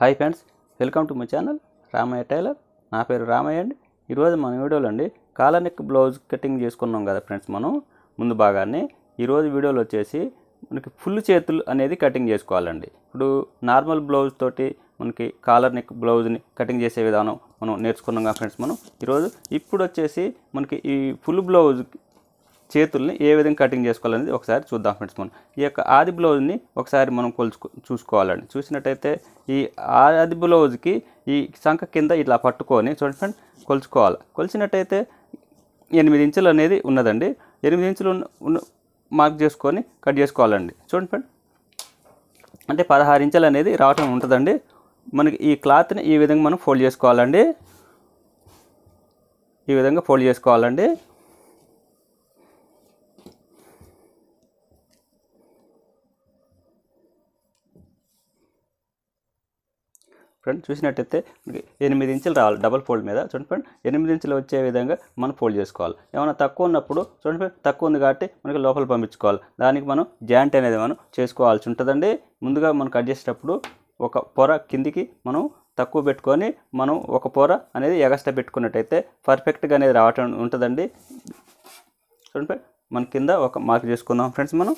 hi friends welcome to my channel Ramayya tailor నా పేరు రామయ్య అండి ఈరోజు మన వీడియోలో అండి కాలర్ నెక్ బ్లౌజ్ కటింగ్ చేసుకున్నాం కదా ఫ్రెండ్స్ మనం ముందు భాగాన్ని ఈరోజు వీడియోలో వచ్చేసి మనకి ఫుల్ చేతులు అనేది కటింగ్ చేసుకోవాలండి ఇప్పుడు నార్మల్ బ్లౌజ్ తోటి మనకి కాలర్ నెక్ బ్లౌజ్ని కటింగ్ చేసే విధానం మనం నేర్చుకున్నాం కదా ఫ్రెండ్స్ మనం ఈరోజు ఇప్పుడు వచ్చేసి మనకి ఈ ఫుల్ బ్లౌజ్ చేతుల్ని ఏ విధంగా కటింగ్ చేసుకోవాలనేది ఒకసారి చూద్దాం ఫ్రెండ్స్ మనం ఈ యొక్క ఆది బ్లౌజ్ని ఒకసారి మనం కొలుచుకో చూసుకోవాలండి చూసినట్టయితే ఈ ఆది బ్లౌజ్కి ఈ సంఖ కింద ఇట్లా పట్టుకొని చూడండి ఫ్రెండ్ కొలుచుకోవాలి కొలిచినట్టయితే ఎనిమిది ఇంచులు అనేది ఉన్నదండి ఎనిమిది ఇంచులు ఉన్న మార్క్ చేసుకొని కట్ చేసుకోవాలండి చూడండి ఫ్రెండ్ అంటే పదహారు ఇంచులు అనేది రావటం ఉంటుందండి మనకి ఈ క్లాత్ని ఈ విధంగా మనం ఫోల్డ్ చేసుకోవాలండి ఈ విధంగా ఫోల్డ్ చేసుకోవాలండి ఫ్రెండ్ చూసినట్టయితే ఎనిమిది ఇంచులు రావాలి డబల్ ఫోల్డ్ మీద చూడండి ఫ్రెండ్ ఎనిమిది ఇంచులు వచ్చే విధంగా మనం ఫోల్డ్ చేసుకోవాలి ఏమైనా తక్కువ ఉన్నప్పుడు చూడండి ఫ్రెండ్ తక్కువ ఉంది కాబట్టి మనకి లోపల పంపించుకోవాలి దానికి మనం జాయింట్ అనేది మనం చేసుకోవాల్సి ఉంటుందండి ముందుగా మనం కట్ చేసేటప్పుడు ఒక పొర కిందికి మనం తక్కువ పెట్టుకొని మనం ఒక పొర అనేది ఎగస్ట్రా పెట్టుకున్నట్టయితే పర్ఫెక్ట్గా అనేది రావటం ఉంటుందండి చూడండి మన కింద ఒక మార్క్ చేసుకుందాం ఫ్రెండ్స్ మనం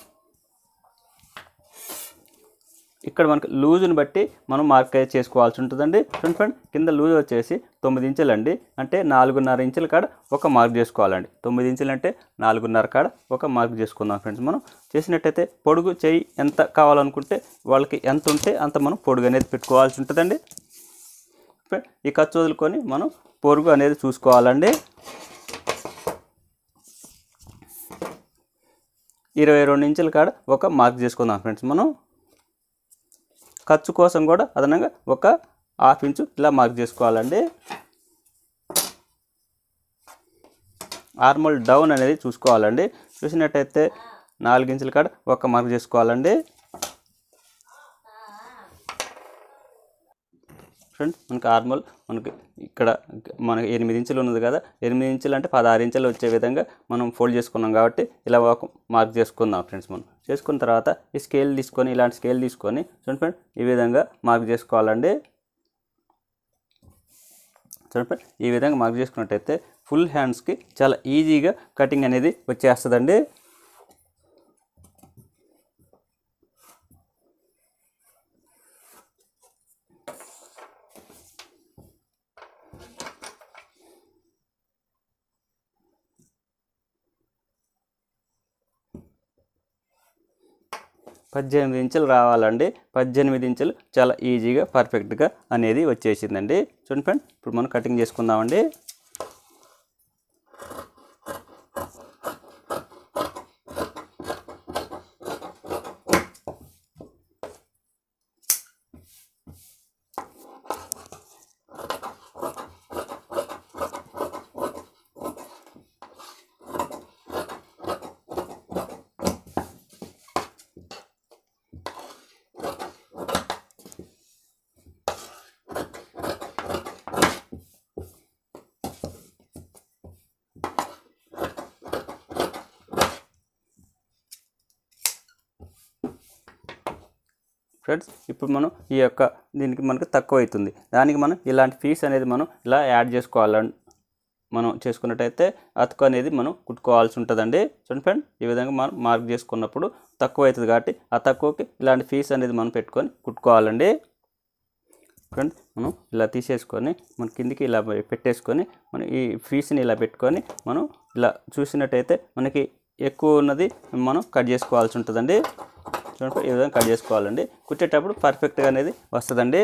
ఇక్కడ మనకు లూజ్ని బట్టి మనం మార్క్ చేసుకోవాల్సి ఉంటుందండి ఫ్రెండ్ ఫ్రెండ్ కింద లూజ్ వచ్చేసి తొమ్మిది ఇంచులండి అంటే నాలుగున్నర ఇంచుల కాడ ఒక మార్క్ చేసుకోవాలండి తొమ్మిది ఇంచులు అంటే నాలుగున్నర కాడ ఒక మార్క్ చేసుకుందాం ఫ్రెండ్స్ మనం చేసినట్టయితే పొడుగు చేయి ఎంత కావాలనుకుంటే వాళ్ళకి ఎంత ఉంటే అంత మనం పొడుగు అనేది పెట్టుకోవాల్సి ఉంటుందండి ఈ ఖర్చు వదులుకొని మనం పొరుగు అనేది చూసుకోవాలండి ఇరవై రెండు ఇంచుల కాడ ఒక మార్క్ చేసుకుందాం ఫ్రెండ్స్ మనం ఖర్చు కోసం కూడా అదనంగా ఒక హాఫ్ ఇంచు ఇలా మార్క్ చేసుకోవాలండి ఆర్మల్ డౌన్ అనేది చూసుకోవాలండి చూసినట్టయితే నాలుగించుల కాడ ఒక మార్క్ చేసుకోవాలండి ఫ్రెండ్స్ మనకి ఆర్మల్ మనకి ఇక్కడ మనకి ఎనిమిది ఇంచులు ఉన్నది కదా ఎనిమిది ఇంచులు అంటే పదహారు ఇంచులు వచ్చే విధంగా మనం ఫోల్డ్ చేసుకున్నాం కాబట్టి ఇలా ఒక మార్క్ చేసుకుందాం ఫ్రెండ్స్ మనం చేసుకున్న తర్వాత ఈ స్కేల్ తీసుకొని ఇలాంటి స్కేల్ తీసుకొని చూడండి ఫ్రెండ్ ఈ విధంగా మార్క్ చేసుకోవాలండి చూడండి ఫ్రెండ్ ఈ విధంగా మార్క్ చేసుకున్నట్టయితే ఫుల్ హ్యాండ్స్కి చాలా ఈజీగా కటింగ్ అనేది వచ్చేస్తుందండి పద్దెనిమిది ఇంచులు రావాలండి పద్దెనిమిది ఇంచులు చాలా ఈజీగా పర్ఫెక్ట్గా అనేది వచ్చేసిందండి చూడండి ఫ్రెండ్ ఇప్పుడు మనం కటింగ్ చేసుకుందామండి ఫ్రెండ్స్ ఇప్పుడు మనం ఈ యొక్క దీనికి మనకు తక్కువ అవుతుంది దానికి మనం ఇలాంటి ఫీస్ అనేది మనం ఇలా యాడ్ చేసుకోవాలని మనం చేసుకున్నట్టయితే అతుకు అనేది మనం కుట్టుకోవాల్సి ఉంటుందండి చూడండి ఫ్రెండ్ ఈ విధంగా మనం మార్క్ చేసుకున్నప్పుడు తక్కువ అవుతుంది కాబట్టి ఆ తక్కువకి ఇలాంటి ఫీస్ అనేది మనం పెట్టుకొని కుట్టుకోవాలండి ఫ్రెండ్ మనం ఇలా తీసేసుకొని మన కిందికి ఇలా పెట్టేసుకొని మనం ఈ ఫీస్ని ఇలా పెట్టుకొని మనం ఇలా చూసినట్టయితే మనకి ఎక్కువ ఉన్నది మనం కట్ చేసుకోవాల్సి ఉంటుందండి చూడండి ఈ విధంగా కట్ చేసుకోవాలండి కుట్టేటప్పుడు పర్ఫెక్ట్గా అనేది వస్తుందండి